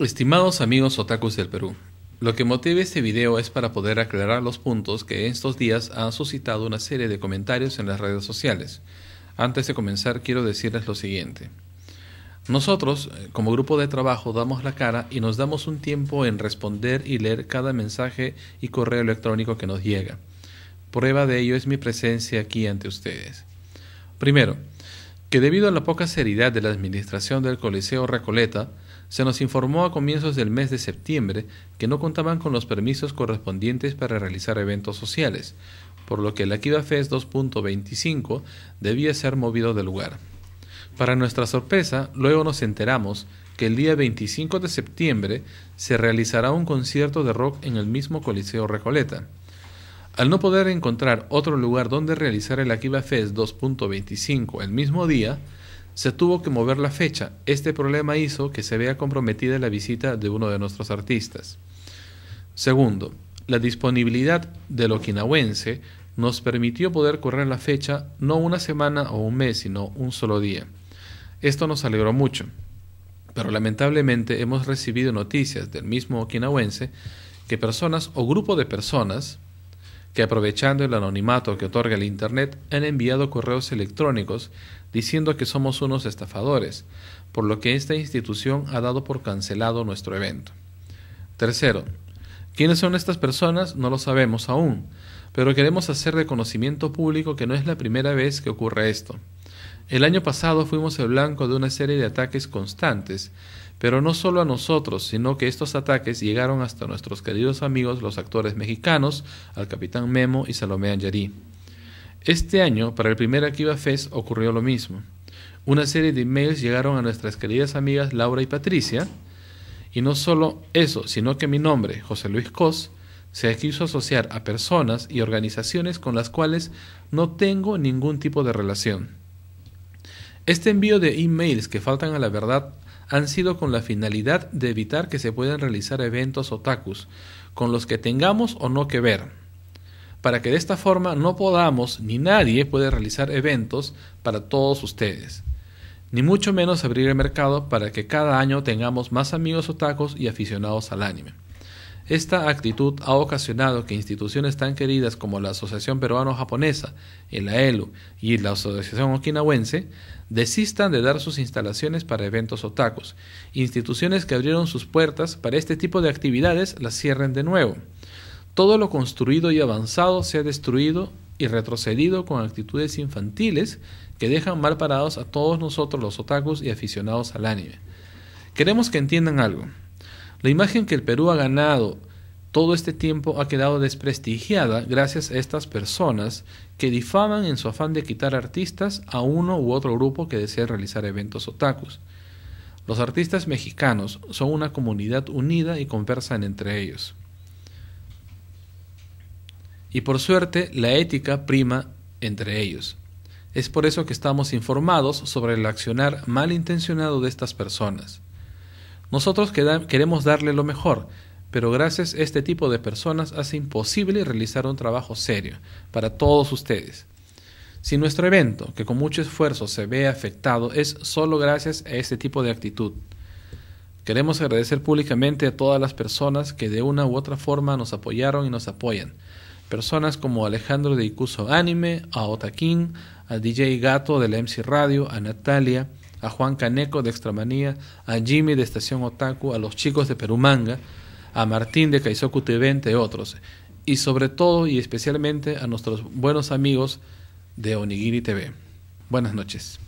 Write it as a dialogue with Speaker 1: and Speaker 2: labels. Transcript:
Speaker 1: Estimados amigos otakus del Perú, lo que motive este video es para poder aclarar los puntos que estos días han suscitado una serie de comentarios en las redes sociales. Antes de comenzar quiero decirles lo siguiente. Nosotros, eh, como grupo de trabajo, damos la cara y nos damos un tiempo en responder y leer cada mensaje y correo electrónico que nos llega. Prueba de ello es mi presencia aquí ante ustedes. Primero, que debido a la poca seriedad de la administración del Coliseo Recoleta, se nos informó a comienzos del mes de septiembre que no contaban con los permisos correspondientes para realizar eventos sociales, por lo que el Akiva 2.25 debía ser movido de lugar. Para nuestra sorpresa, luego nos enteramos que el día 25 de septiembre se realizará un concierto de rock en el mismo Coliseo Recoleta. Al no poder encontrar otro lugar donde realizar el Akiva 2.25 el mismo día, se tuvo que mover la fecha. Este problema hizo que se vea comprometida la visita de uno de nuestros artistas. Segundo, la disponibilidad del okinawense nos permitió poder correr la fecha no una semana o un mes, sino un solo día. Esto nos alegró mucho, pero lamentablemente hemos recibido noticias del mismo okinawense que personas o grupo de personas que aprovechando el anonimato que otorga el Internet han enviado correos electrónicos diciendo que somos unos estafadores, por lo que esta institución ha dado por cancelado nuestro evento. Tercero, ¿quiénes son estas personas? No lo sabemos aún, pero queremos hacer de conocimiento público que no es la primera vez que ocurre esto. El año pasado fuimos el blanco de una serie de ataques constantes, pero no solo a nosotros, sino que estos ataques llegaron hasta nuestros queridos amigos los actores mexicanos, al capitán Memo y Salomé Anjari. Este año, para el primer Akiva Fest, ocurrió lo mismo. Una serie de emails llegaron a nuestras queridas amigas Laura y Patricia, y no solo eso, sino que mi nombre, José Luis Cos, se quiso asociar a personas y organizaciones con las cuales no tengo ningún tipo de relación. Este envío de emails que faltan a la verdad han sido con la finalidad de evitar que se puedan realizar eventos otakus con los que tengamos o no que ver, para que de esta forma no podamos ni nadie puede realizar eventos para todos ustedes, ni mucho menos abrir el mercado para que cada año tengamos más amigos otakus y aficionados al anime. Esta actitud ha ocasionado que instituciones tan queridas como la Asociación Peruano-Japonesa, el AELU y la Asociación Okinawense desistan de dar sus instalaciones para eventos otakus. Instituciones que abrieron sus puertas para este tipo de actividades las cierren de nuevo. Todo lo construido y avanzado se ha destruido y retrocedido con actitudes infantiles que dejan mal parados a todos nosotros los otakus y aficionados al anime. Queremos que entiendan algo. La imagen que el Perú ha ganado todo este tiempo ha quedado desprestigiada gracias a estas personas que difaman en su afán de quitar artistas a uno u otro grupo que desea realizar eventos otakus. Los artistas mexicanos son una comunidad unida y conversan entre ellos. Y por suerte, la ética prima entre ellos. Es por eso que estamos informados sobre el accionar malintencionado de estas personas. Nosotros queremos darle lo mejor, pero gracias a este tipo de personas hace imposible realizar un trabajo serio para todos ustedes. Si nuestro evento, que con mucho esfuerzo se ve afectado, es solo gracias a este tipo de actitud. Queremos agradecer públicamente a todas las personas que de una u otra forma nos apoyaron y nos apoyan. Personas como Alejandro de Icuso Anime, a King, al DJ Gato de la MC Radio, a Natalia, a Juan Caneco de Extramanía, a Jimmy de Estación Otaku, a los chicos de Perumanga, a Martín de Kaisoku TV, entre otros. Y sobre todo y especialmente a nuestros buenos amigos de Onigiri TV. Buenas noches.